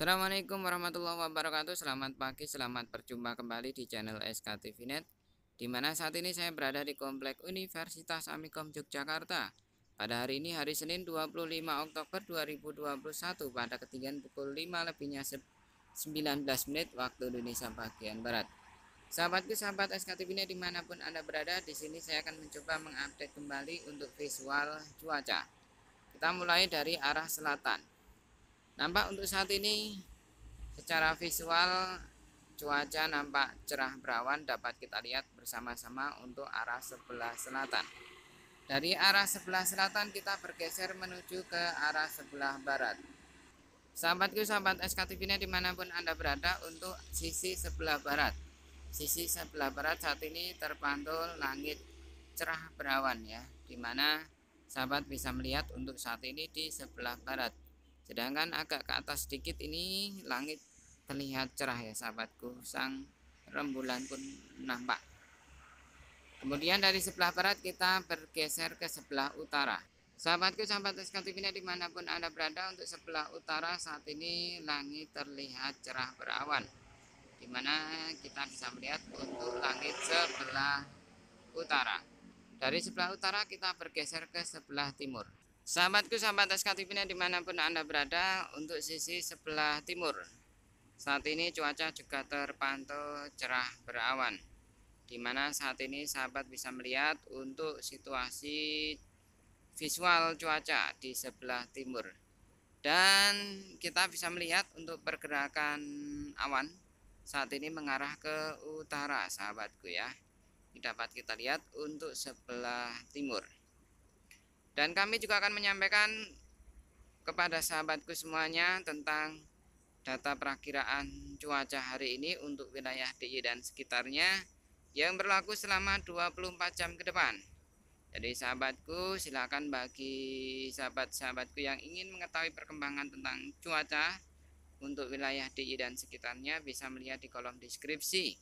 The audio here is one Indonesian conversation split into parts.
Assalamualaikum warahmatullahi wabarakatuh Selamat pagi, selamat berjumpa kembali di channel SKTVNet di mana saat ini saya berada di Komplek Universitas Amikom Yogyakarta Pada hari ini hari Senin 25 Oktober 2021 pada ketinggian pukul 5 lebihnya 19 menit waktu Indonesia bagian Barat Sahabatku sahabat SKTVNet dimanapun Anda berada di sini saya akan mencoba mengupdate kembali untuk visual cuaca Kita mulai dari arah selatan Nampak untuk saat ini secara visual cuaca nampak cerah berawan dapat kita lihat bersama-sama untuk arah sebelah selatan. Dari arah sebelah selatan kita bergeser menuju ke arah sebelah barat. Sahabatku, sahabat SKTV-nya dimanapun Anda berada untuk sisi sebelah barat. Sisi sebelah barat saat ini terpantul langit cerah berawan ya, dimana sahabat bisa melihat untuk saat ini di sebelah barat sedangkan agak ke atas sedikit ini langit terlihat cerah ya sahabatku sang rembulan pun nampak kemudian dari sebelah barat kita bergeser ke sebelah utara Sahabatku, sahabat SKTV dimanapun Anda berada untuk sebelah utara saat ini langit terlihat cerah berawan dimana kita bisa melihat untuk langit sebelah utara dari sebelah utara kita bergeser ke sebelah timur Sahabatku, sahabat SKTV dimanapun Anda berada untuk sisi sebelah timur. Saat ini cuaca juga terpantau cerah berawan. Dimana saat ini sahabat bisa melihat untuk situasi visual cuaca di sebelah timur. Dan kita bisa melihat untuk pergerakan awan saat ini mengarah ke utara sahabatku ya. Dapat kita lihat untuk sebelah timur. Dan kami juga akan menyampaikan kepada sahabatku semuanya tentang data perakiraan cuaca hari ini untuk wilayah DIY dan sekitarnya yang berlaku selama 24 jam ke depan. Jadi sahabatku silakan bagi sahabat-sahabatku yang ingin mengetahui perkembangan tentang cuaca untuk wilayah DI dan sekitarnya bisa melihat di kolom deskripsi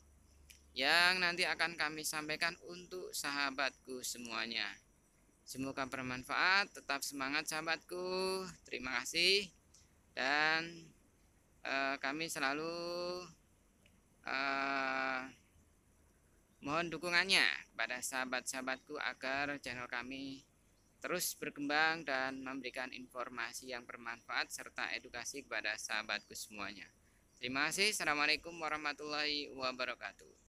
yang nanti akan kami sampaikan untuk sahabatku semuanya. Semoga bermanfaat, tetap semangat sahabatku. Terima kasih dan eh, kami selalu eh, mohon dukungannya pada sahabat-sahabatku agar channel kami terus berkembang dan memberikan informasi yang bermanfaat serta edukasi kepada sahabatku semuanya. Terima kasih. Assalamualaikum warahmatullahi wabarakatuh.